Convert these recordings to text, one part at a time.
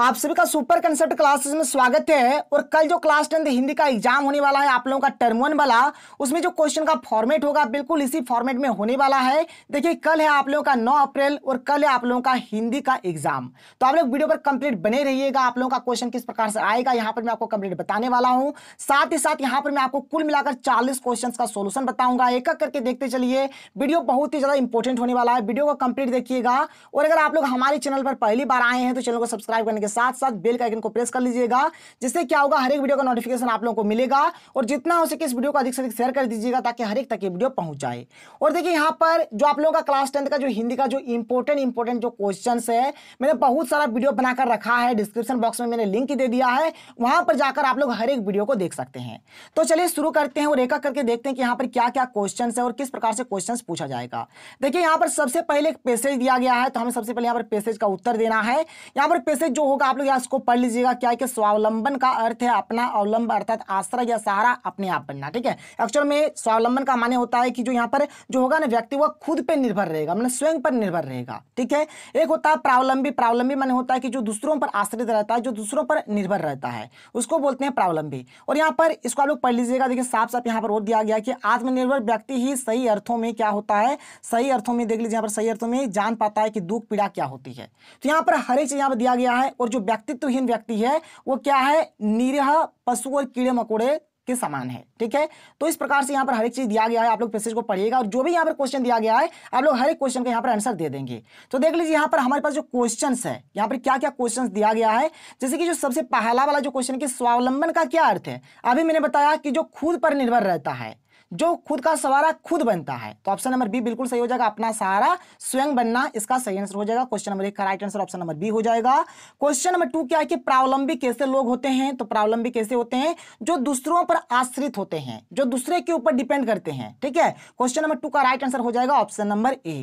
आप सभी का सुपर कंसेप्ट क्लासेस में स्वागत है और कल जो क्लास टेंथ हिंदी का एग्जाम होने वाला है आप लोगों का टर्म वन वाला उसमें जो क्वेश्चन का फॉर्मेट होगा बिल्कुल इसी फॉर्मेट में होने वाला है देखिए कल है आप लोगों का 9 अप्रैल और कल है आप लोगों का हिंदी का एग्जाम तो आप लोग वीडियो पर कंप्लीट बने रहिएगा आप लोगों का क्वेश्चन किस प्रकार से आएगा यहाँ पर मैं आपको कंप्लीट बताने वाला हूँ साथ ही साथ यहाँ पर मैं आपको कुल मिलाकर चालीस क्वेश्चन का सोल्यूशन बताऊंगा एक एक करके देखते चलिए वीडियो बहुत ही ज्यादा इंपॉर्टेंट होने वाला है वीडियो को कंप्लीट देखिएगा और अगर आप लोग हमारे चैनल पर पहली बार आए हैं तो चैनल को सब्सक्राइब करने के साथ साथ बेल का आइकन को प्रेस कर लीजिएगा जिससे क्या होगा हर एक वीडियो का नोटिफिकेशन आप लोगों को मिलेगा और जितना हो सके इस वीडियो को अधिक से अधिक शेयर कर दीजिएगा ताकि हर एक तक ये वीडियो पहुंच जाए और देखिए यहाँ पर जो आप लोगों का क्लास टेंथ का जो हिंदी का जो इंपॉर्टेंट इंपॉर्टेंट जो क्वेश्चन है मैंने बहुत सारा वीडियो बनाकर रखा है डिस्क्रिप्शन बॉक्स में मैंने लिंक दे दिया है वहां पर जाकर आप लोग हर एक वीडियो को देख सकते हैं तो चलिए शुरू करते हैं और एक करके देखते हैं कि यहाँ पर क्या क्या क्वेश्चन है और किस प्रकार से क्वेश्चन पूछा जाएगा देखिए यहाँ पर सबसे पहले एक पैसेज दिया गया है तो हमें सबसे पहले यहाँ पर पैसेज का उत्तर देना है यहाँ पर पैसेज जो होगा होगा आप लोग इसको पढ़ लीजिएगा क्या है कि स्वावलंबन का अर्थ है अपना अवलंब अर्थात आश्रय या सहारा अपने आप बनना ठीक है एक्चुअल में स्वावलंबन का माने होता है कि जो यहाँ पर जो होगा ना व्यक्ति वह खुद पर निर्भर रहेगा मतलब स्वयं पर निर्भर रहेगा ठीक है एक होता है प्रावलंबी प्रावलंबी माने होता है कि जो दूसरों पर आश्रित रहता है जो दूसरों पर निर्भर रहता है उसको बोलते हैं प्रावलंबी और यहाँ पर इसको आप लोग पढ़ लीजिएगा देखिए साफ साफ यहाँ पर और दिया गया कि आत्मनिर्भर व्यक्ति ही सही अर्थों में क्या होता है सही अर्थों में देख लीजिए यहाँ पर सही अर्थों में जान पाता है कि दुख पीड़ा क्या होती है तो यहाँ पर हर एक चीज यहाँ पर दिया गया है और और जो व्यक्तित्वहीन व्यक्ति है वो क्या है निरह पशु और कीड़े मकोड़े के समान है ठीक है तो इस प्रकार से यहां पर हर एक चीज दिया गया है आप लोग पैसेज को पढ़िएगा और जो भी यहां पर क्वेश्चन दिया गया है आप लोग हर एक क्वेश्चन का यहां पर आंसर दे देंगे तो देख लीजिए यहां पर हमारे पास जो क्वेश्चन है यहां पर क्या क्या क्वेश्चन दिया गया है जैसे कि जो सबसे पहला वाला जो क्वेश्चन की स्वावलंबन का क्या अर्थ है अभी मैंने बताया कि जो खुद पर निर्भर रहता है जो खुद का सहारा खुद बनता है तो ऑप्शन नंबर बी बिल्कुल सही हो जाएगा अपना सहारा स्वयं बनना इसका सही आंसर हो जाएगा क्वेश्चन नंबर एक का right answer option number B हो जाएगा क्वेश्चन नंबर टू क्या है कि प्रावलंबी कैसे लोग होते हैं तो प्रावलंबी कैसे होते हैं जो दूसरों पर आश्रित होते हैं जो दूसरे के ऊपर डिपेंड करते हैं ठीक है क्वेश्चन नंबर टू का राइट आंसर हो जाएगा ऑप्शन नंबर ए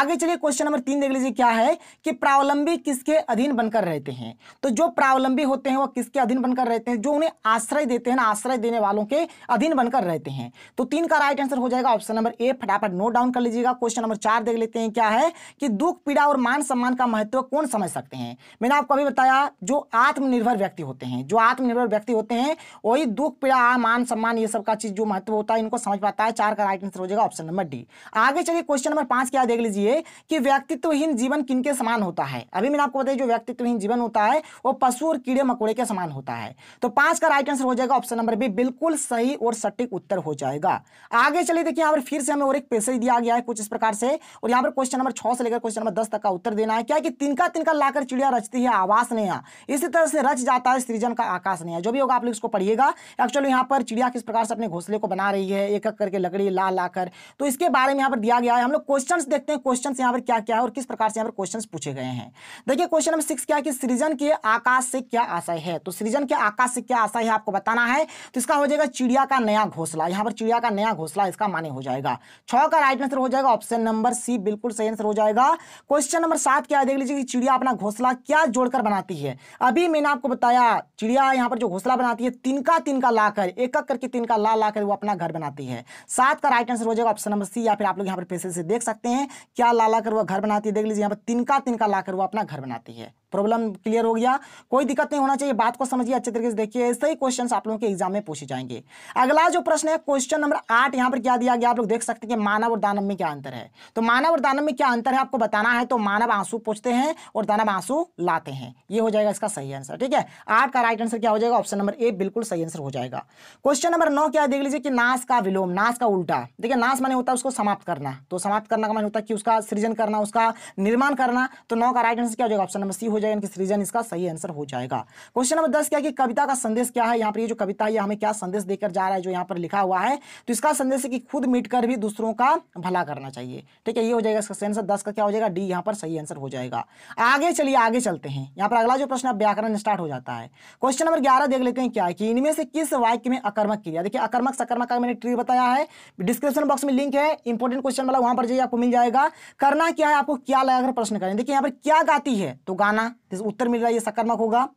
आगे चलिए क्वेश्चन नंबर तीन देख लीजिए क्या है कि प्रावलंबी किसके अधीन बनकर रहते हैं तो जो प्रावलंबी होते हैं वो किसके अधीन बनकर रहते हैं जो उन्हें आश्रय देते हैं ना आश्रय देने वालों के अधीन बनकर रहते हैं तो तीन का राइट आंसर हो जाएगा ऑप्शन नंबर ए फटाफट नोट डाउन कर लीजिएगा क्वेश्चन नंबर चार देख लेते हैं क्या है कि दुख पीड़ा और मान सम्मान का महत्व कौन समझ सकते हैं मैंने आपको अभी बताया जो आत्मनिर्भर व्यक्ति होते हैं जो आत्मनिर्भर व्यक्ति होते हैं वही दुख पीड़ा मान सम्मान ये सब का चीज जो महत्व होता है इनको समझ पाता है चार का राइट आंसर हो जाएगा ऑप्शन नंबर डी आगे चलिए क्वेश्चन नंबर पांच क्या देख लीजिए कि व्यक्तित्वहीन जीवन किनके समान होता है अभी मैंने आपको बताया जो व्यक्तित्वहीन जीवन होता है वो पशु और कीड़े मकोड़े के समान होता है तो पांच का राइट आंसर हो जाएगा ऑप्शन नंबर बी बिल्कुल सही और सटीक उत्तर हो जाएगा जाएगा आगे चले देखिए यहाँ पर फिर से हमें और एक पैसेज दिया गया है कुछ इस प्रकार से और यहाँ पर क्वेश्चन नंबर छह से लेकर क्वेश्चन नंबर दस तक का उत्तर देना है क्या कि तिनका तिनका लाकर चिड़िया रचती है आवास नया इसी तरह से रच जाता है सृजन का आकाश नया जो भी होगा आप लोग इसको पढ़िएगा एक्चुअली यहाँ पर चिड़िया किस प्रकार से अपने घोसले को बना रही है एक एक करके लकड़ी ला लाकर तो इसके बारे में यहाँ पर दिया गया है हम लोग क्वेश्चन देखते हैं क्वेश्चन यहाँ पर क्या क्या है और किस प्रकार से यहाँ पर क्वेश्चन पूछे गए हैं देखिए क्वेश्चन नंबर सिक्स क्या है कि सृजन के आकाश से क्या आशय है तो सृजन के आकाश से क्या आशय है आपको बताना है तो इसका हो जाएगा चिड़िया का नया घोसला यहाँ पर चिड़िया का का नया घोसला इसका माने हो जाएगा छ का राइट आंसर हो जाएगा ऑप्शन नंबर सी बिल्कुल सही आंसर हो जाएगा क्वेश्चन नंबर सात क्या देख लीजिए कि चिड़िया अपना घोसला क्या जोड़कर बनाती है अभी मैंने आपको बताया चिड़िया यहाँ पर जो घोसला बनाती है तिनका तिनका लाकर एक एक करके तिनका ला ला वो अपना घर बनाती है सात का राइट आंसर हो जाएगा ऑप्शन नंबर सी या फिर आप लोग यहाँ पर पैसे से देख सकते हैं क्या ला ला कर वो घर बनाती है देख लीजिए यहाँ पर तिनका तिनका लाकर वो अपना घर बनाती है प्रॉब्लम क्लियर हो गया कोई दिक्कत नहीं होना चाहिए बात को समझिए अच्छे तरीके से देखिए ऐसे ही क्वेश्चन आप लोगों के एग्जाम में पूछे जाएंगे अगला जो प्रश्न है क्वेश्चन नंबर आठ यहाँ पर क्या दिया गया आप लोग देख सकते हैं कि मानव और दानव में क्या अंतर है तो मानव और दानव में क्या अंतर है आपको बताना है तो मानव आंसू पूछते हैं और दानव आंसू लाते हैं ये हो जाएगा इसका सही आंसर ठीक है आठ का राइट आंसर क्या हो जाएगा ऑप्शन नंबर ए बिल्कुल सही आंसर हो जाएगा क्वेश्चन नंबर नौ क्या देख लीजिए कि नाश का विलोम नाश का उल्टा देखिए नाश माने होता है उसको समाप्त करना तो समाप्त करना का माने होता है कि उसका सृजन करना उसका निर्माण करना तो नौ का राइट आंसर क्या हो जाएगा ऑप्शन नंबर सी हो जाएगा इनकी रीजन इसका सही आंसर हो जाएगा क्वेश्चन नंबर दस क्या कि कविता का संदेश क्या है यहाँ पर ये जो कविता है हमें क्या संदेश देकर जा रहा है जो यहाँ पर लिखा हुआ है तो इसका संदेश है कि खुद मिटकर भी दूसरों का भला करना चाहिए ठीक है ये हो जाएगा इसका आंसर दस का क्या हो जाएगा डी यहाँ पर सही आंसर हो जाएगा आगे चलिए आगे चलते हैं यहाँ पर अगला जो प्रश्न व्याकरण स्टार्ट हो जाता है क्वेश्चन नंबर ग्यारह देख लेते हैं क्या कि इनमें से किस वाक्य में अकर्मक क्रिया देखिए अकर्मक सकर्मक का मैंने ट्री बताया है डिस्क्रिप्शन बॉक्स में लिंक है इंपॉर्टेंट क्वेश्चन वाला वहां पर जाइए आपको मिल जाएगा करना क्या है आपको क्या लगाकर प्रश्न करें देखिए यहाँ पर क्या गाती है तो गाना उत्तर मिल रहा है ये सकारात्मक होगा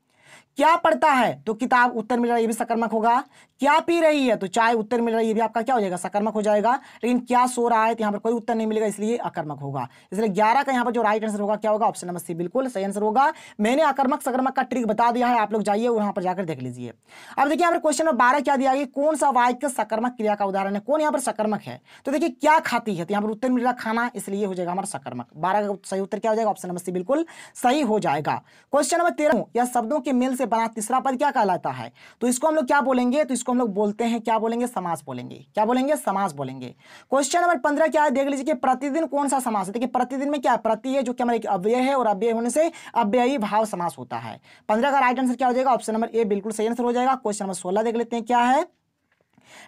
क्या पढ़ता है तो किताब उत्तर मिल रहा है ये भी सकर्मक होगा क्या पी रही है तो चाय उत्तर मिल रहा है ये भी आपका क्या हो जाएगा सकर्मक हो जाएगा लेकिन क्या सो रहा है तो यहाँ पर कोई उत्तर नहीं मिलेगा इसलिए आकर्मक होगा इसलिए ग्यारह का यहाँ पर जो राइट आंसर होगा क्या होगा ऑप्शन नंबर सी बिल्कुल सही आंसर होगा मैंने आकर्मक सकर्मक का ट्रिक बता दिया है आप लोग जाइए यहाँ पर जाकर देख लीजिए अब देखिए यहाँ पर क्वेश्चन नंबर बारह क्या दिया गया कौन सा वाक्य सकर्मक क्रिया का उदाहरण है कौन यहाँ पर सकर्मक है तो देखिए क्या खाती है तो यहाँ पर उत्तर मिल रहा खाना इसलिए हो जाएगा हमारा सकर्मक बारह का सही उत्तर क्या हो जाएगा ऑप्शन नंबर सी बिल्कुल सही हो जाएगा क्वेश्चन नंबर तेरह या शब्दों के मेल से से बना तीसरा पद क्या कहलाता है तो इसको हम लोग क्या बोलेंगे तो इसको हम लोग बोलते हैं क्या बोलेंगे समास बोलेंगे क्या बोलेंगे समास बोलेंगे क्वेश्चन नंबर पंद्रह क्या है देख लीजिए कि प्रतिदिन कौन सा समास है देखिए प्रतिदिन में क्या प्रति है जो कि हमारे अव्यय है और अव्यय होने से अव्ययी भाव समास होता है पंद्रह का राइट आंसर क्या हो जाएगा ऑप्शन नंबर ए बिल्कुल सही आंसर हो जाएगा क्वेश्चन नंबर सोलह देख लेते हैं क्या है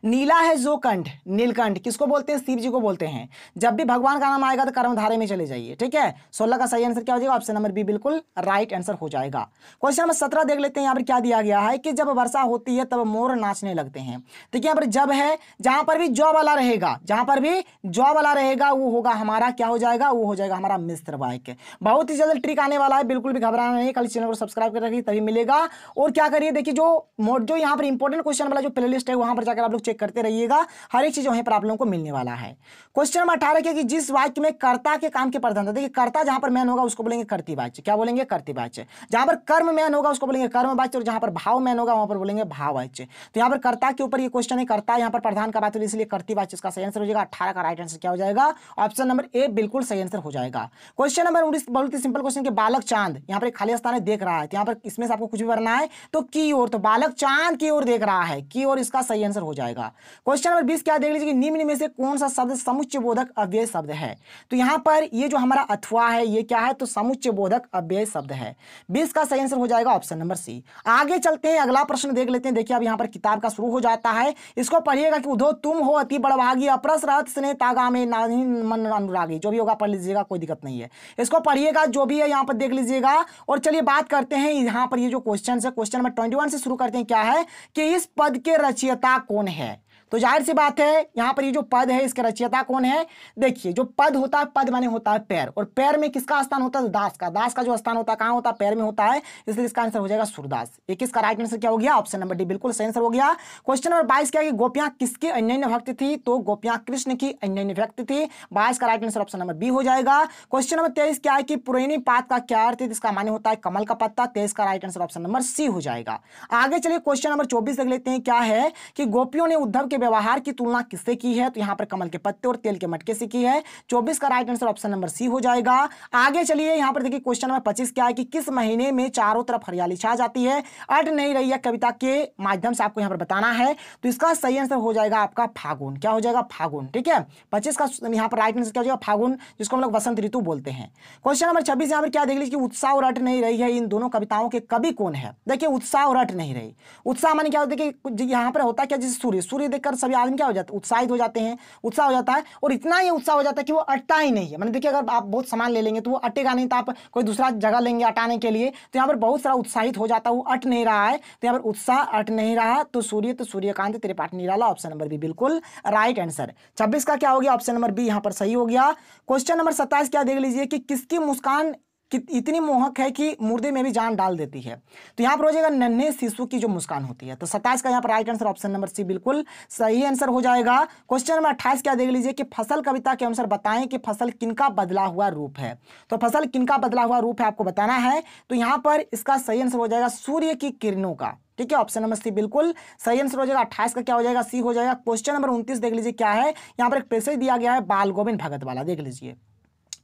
नीला है जो कंठ नीलकंठ किसको बोलते हैं शिव जी को बोलते हैं जब भी भगवान का नाम आएगा तो कर्मधारे में चले जाइए ठीक है सोलह का सही आंसर क्या हो जाएगा ऑप्शन नंबर बी बिल्कुल राइट आंसर हो जाएगा क्वेश्चन नंबर सत्रह देख लेते हैं यहाँ पर क्या दिया गया है कि जब वर्षा होती है तब मोर नाचने लगते हैं ठीक तो है यहाँ पर जब है जहां पर भी जॉ वाला रहेगा जहां पर भी जॉ वाला रहेगा वो होगा हमारा क्या हो जाएगा वो हो जाएगा हमारा मिस्त्र बाइक बहुत ही जल्द ट्रिक आने वाला है बिल्कुल भी घबराना नहीं खाली चैनल को सब्सक्राइब कर रखिए तभी मिलेगा और क्या करिए देखिए जो जो यहाँ पर इंपॉर्टेंट क्वेश्चन वाला जो प्ले है वहां पर जाकर आप लोग चेक करते रहिएगा हर एक चीज़ वहीं पर आप लोगों को मिलने वाला है क्वेश्चन नंबर अठारह क्या कि जिस वाक्य में कर्ता के काम के प्रधान देखिए कर्ता जहां पर मैन होगा उसको बोलेंगे कर्तिवाच्य क्या बोलेंगे कर्तिवाच्य जहां पर कर्म मैन होगा उसको बोलेंगे कर्मवाच्य और जहां पर भाव मैन होगा वहां पर बोलेंगे भाववाच्य तो यहां पर कर्ता के ऊपर ये क्वेश्चन है कर्ता यहां पर प्रधान का बात हो इसलिए कर्तिवाच्य इसका सही आंसर हो जाएगा अठारह का राइट आंसर क्या हो जाएगा ऑप्शन नंबर ए बिल्कुल सही आंसर हो जाएगा क्वेश्चन नंबर उन्नीस बहुत ही सिंपल क्वेश्चन के बालक चांद यहाँ पर खाली स्थान देख रहा है तो यहाँ पर इसमें से आपको कुछ भी भरना है तो की ओर तो बालक चांद की ओर देख रहा है की ओर इसका सही आंसर हो जाएगा जाएगा क्वेश्चन नंबर बीस क्या देख लीजिए निम्न में से कौन सा शब्द समुच्चय बोधक अव्यय शब्द है तो यहाँ पर ये जो हमारा अथवा है ये क्या है तो समुच्चय बोधक अव्यय शब्द है बीस का सही आंसर हो जाएगा ऑप्शन नंबर सी आगे चलते हैं अगला प्रश्न देख लेते हैं देखिए अब यहाँ पर किताब का शुरू हो जाता है इसको पढ़िएगा कि उधो तुम हो अति बड़भागी अप्रस रथ स्ने तागा में मन अनुरागी जो भी होगा पढ़ लीजिएगा कोई दिक्कत नहीं है इसको पढ़िएगा जो भी है यहाँ पर देख लीजिएगा और चलिए बात करते हैं यहाँ पर ये जो क्वेश्चन है क्वेश्चन नंबर ट्वेंटी से शुरू करते हैं क्या है कि इस पद के रचयिता कौन हैं तो जाहिर सी बात है यहां पर ये जो पद है इसका रचयिता कौन है देखिए जो पद होता है पद माने होता है पैर और पैर में किसका स्थान होता है दास का दास का जो स्थान होता है कहां होता है पैर में होता है इसलिए इसका आंसर हो जाएगा सूरदास एक इसका राइट आंसर क्या हो गया ऑप्शन नंबर डी बिल्कुल सही आंसर हो गया क्वेश्चन नंबर बाईस क्या गोपियां किसकी अन्य भक्ति थी तो गोपियां कृष्ण की अन्य व्यक्ति थी बाईस का right answer option number B हो जाएगा क्वेश्चन नंबर तेईस क्या है कि पुरैनी पात का क्या अर्थ है इसका माने होता है कमल का पत्ता तेईस का right answer option number C हो जाएगा आगे चलिए क्वेश्चन नंबर चौबीस देख लेते हैं क्या है कि गोपियों ने उद्धव के व्यवहार की तुलना किससे की है तो यहाँ पर कमल के पत्ते और तेल के मटके से की है चौबीस का right answer option number C हो जाएगा आगे चलिए यहाँ पर देखिए क्वेश्चन नंबर पच्चीस क्या है कि किस महीने में चारों तरफ हरियाली छा जाती है अट नहीं रही है कविता के माध्यम से आपको यहाँ पर बताना है तो इसका सही आंसर हो जाएगा आपका फागुन क्या हो जाएगा फागुन ठीक है पच्चीस का यहाँ पर राइट आंसर क्या हो जाएगा फागुन जिसको हम लोग वसंत ऋतु बोलते हैं क्वेश्चन नंबर छब्बीस यहाँ पर क्या देख लीजिए उत्साह और अट नहीं रही है इन दोनों कविताओं के कवि कौन है देखिए उत्साह और अट नहीं रही उत्साह माने क्या होता है कि यहाँ पर होता क्या जैसे सूर्य सूर्य देख देखकर सभी आदमी क्या हो जाते उत्साहित हो जाते हैं उत्साह हो जाता है और इतना ही उत्साह हो जाता है कि वो अटता ही नहीं है मैंने देखिए अगर आप बहुत सामान ले लेंगे तो वो अटेगा नहीं तो आप कोई दूसरा जगह लेंगे अटाने के लिए तो यहाँ पर बहुत सारा उत्साहित हो जाता है वो अट नहीं रहा है तो यहाँ पर उत्साह अट नहीं रहा तो सूर्य तो Suryakant Tripathi Nirala option number B बिल्कुल राइट आंसर छब्बीस का क्या हो गया ऑप्शन नंबर बी यहाँ पर सही हो गया क्वेश्चन नंबर सत्ताईस क्या देख लीजिए कि किसकी मुस्कान इतनी मोहक है कि मुर्दे में भी जान डाल देती है तो यहां पर हो जाएगा नन्हे शिशु की जो मुस्कान होती है तो सत्ताईस का यहाँ पर right answer option number C बिल्कुल सही आंसर हो जाएगा क्वेश्चन नंबर अट्ठाईस क्या देख लीजिए कि फसल कविता के अनुसार बताएं कि फसल किनका बदला हुआ रूप है तो फसल किनका बदला हुआ रूप है आपको बताना है तो यहां पर इसका सही आंसर हो जाएगा सूर्य की किरणों का ठीक है ऑप्शन नंबर सी बिल्कुल सही आंसर हो जाएगा अट्ठाईस का क्या हो जाएगा सी हो जाएगा क्वेश्चन नंबर उन्तीस देख लीजिए क्या है यहाँ पर एक पैसेज दिया गया है बाल गोविंद भगत वाला देख लीजिए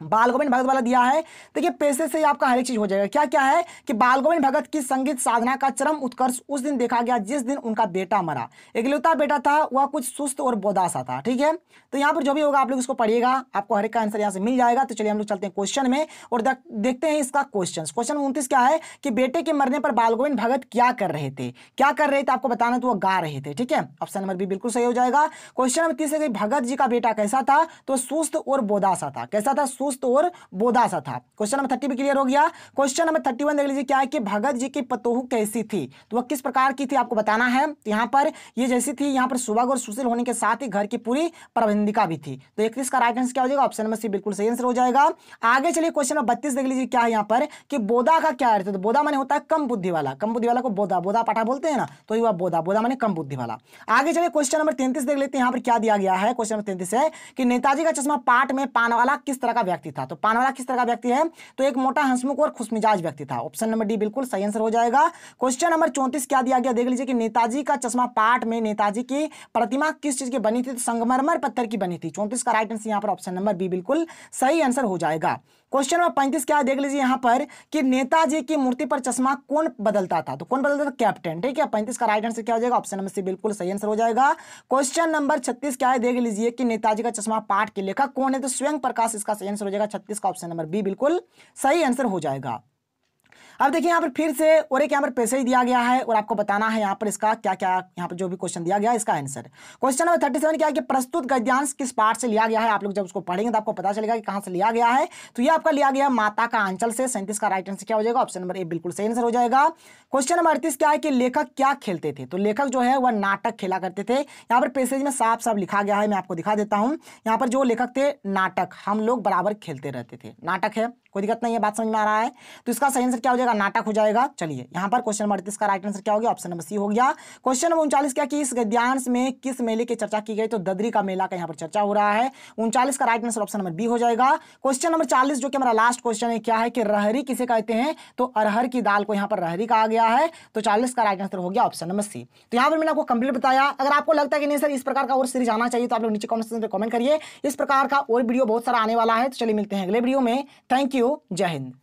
बाल गोविंद भगत वाला दिया है देखिए पैसे से ही आपका हर एक चीज हो जाएगा क्या क्या है कि बाल गोविंद भगत की संगीत साधना का चरम उत्कर्ष उस दिन देखा गया जिस दिन उनका बेटा मरा एकलौता बेटा था वह कुछ सुस्त और बोदासा था ठीक है तो यहाँ पर जो भी होगा आप लोग इसको पढ़िएगा आपको हर एक का आंसर यहाँ से मिल जाएगा तो चलिए हम लोग चलते हैं क्वेश्चन में और देखते हैं इसका क्वेश्चन क्वेश्चन उन्तीस क्या है कि बेटे के मरने पर बाल गोविंद भगत क्या कर रहे थे क्या कर रहे थे आपको बताना तो वह गा रहे थे ठीक है ऑप्शन नंबर बी बिल्कुल सही हो जाएगा क्वेश्चन नंबर तीस है कि भगत जी का बेटा कैसा था तो सुस्त और बोदासा था कैसा था सुस्त चुस्त और बोधा सा था क्वेश्चन नंबर थर्टी भी क्लियर हो गया क्वेश्चन नंबर थर्टी वन देख लीजिए क्या है कि भगत जी की पतोह कैसी थी तो वह किस प्रकार की थी आपको बताना है तो यहाँ पर ये जैसी थी यहाँ पर सुबह और सुशील होने के साथ ही घर की पूरी प्रबंधिका भी थी तो इकतीस का राइट आंसर क्या हो जाएगा ऑप्शन नंबर सी बिल्कुल सही आंसर हो जाएगा आगे चलिए क्वेश्चन नंबर बत्तीस देख लीजिए क्या है यहाँ पर कि बोधा का क्या अर्थ है तो बोधा मैंने होता है कम बुद्धि वाला कम बुद्धि वाला को बोधा बोधा पाठा बोलते हैं ना तो युवा बोधा बोधा मैंने कम बुद्धि वाला आगे चलिए क्वेश्चन नंबर तैंतीस देख लेते हैं यहाँ पर क्या दिया गया है क्वेश्चन नंबर तैंतीस है कि नेताजी का चश्मा पाठ में पान वाला किस तरह का व्यक्ति था तो पानवाला किस तरह का व्यक्ति है तो एक मोटा हंसमुख और खुशमिजाज व्यक्ति था ऑप्शन नंबर डी बिल्कुल सही आंसर हो जाएगा क्वेश्चन नंबर चौंतीस क्या दिया गया देख लीजिए कि नेताजी का चश्मा पाठ में नेताजी की प्रतिमा किस चीज की बनी थी तो संगमरमर पत्थर की बनी थी चौंतीस का राइट आंसर यहाँ पर ऑप्शन नंबर बी बिल्कुल सही आंसर हो जाएगा क्वेश्चन नंबर पैंतीस क्या देख लीजिए यहाँ पर कि नेताजी की मूर्ति पर चश्मा कौन बदलता था तो कौन बदलता था कैप्टन ठीक है पैंतीस का राइट आंसर क्या हो जाएगा ऑप्शन नंबर सी बिल्कुल सही आंसर हो जाएगा क्वेश्चन नंबर छत्तीस क्या है देख लीजिए कि नेताजी का चश्मा पाठ के लेखक कौन है तो स्वयं प्रकाश इसका सही आंसर हो जाएगा छत्तीस का ऑप्शन नंबर बी बिल्कुल सही आंसर हो जाएगा अब देखिए यहाँ पर फिर से और एक यहाँ पर पैसे ही दिया गया है और आपको बताना है यहाँ पर इसका क्या क्या यहाँ पर जो भी क्वेश्चन दिया गया है इसका answer question number thirty seven क्या है कि प्रस्तुत गद्यांश किस पार्ट से लिया गया है आप लोग जब उसको पढ़ेंगे तो आपको पता चलेगा कि कहाँ से लिया गया है तो ये आपका लिया गया माता का आंचल से सैंतीस का राइट आंसर क्या हो जाएगा ऑप्शन नंबर ए बिल्कुल सही आंसर हो जाएगा क्वेश्चन नंबर अड़तीस क्या है कि लेखक क्या खेलते थे तो लेखक जो है वह नाटक खेला करते थे यहाँ पर पैसेज में साफ साफ लिखा गया है मैं आपको दिखा देता हूँ यहाँ पर जो लेखक थे नाटक हम लोग बराबर खेलते रहते थे नाटक है कोई दिक्कत नहीं है बात समझ में आ रहा है तो इसका सही आंसर क्या हो जाएगा नाटक हो जाएगा चलिए यहाँ पर क्वेश्चन नंबर का राइट आंसर क्या हो गया ऑप्शन नंबर सी हो गया क्वेश्चन नंबर उनचालीस क्या कि इस गद्यांश में किस मेले की चर्चा की गई तो ददरी का मेला का यहाँ पर चर्चा हो रहा है उनचालीस का right answer option number B हो जाएगा क्वेश्चन नंबर चालीस जो कि हमारा लास्ट क्वेश्चन है क्या है कि रहरी किसे कहते हैं तो अरहर की दाल को यहाँ पर रहरी कहा गया है तो चालीस का राइट आंसर हो गया ऑप्शन नंबर सी तो यहाँ पर मैंने आपको कंप्लीट बताया अगर आपको लगता है कि नहीं सर इस प्रकार का और सीरीज आना चाहिए तो आप लोग नीचे कॉमेंट सेक्शन में करिए इस प्रकार का और वीडियो बहुत सारा आने वाला है तो चलिए मिलते हैं अगले वीडियो में थैंक यू यू जय हिंद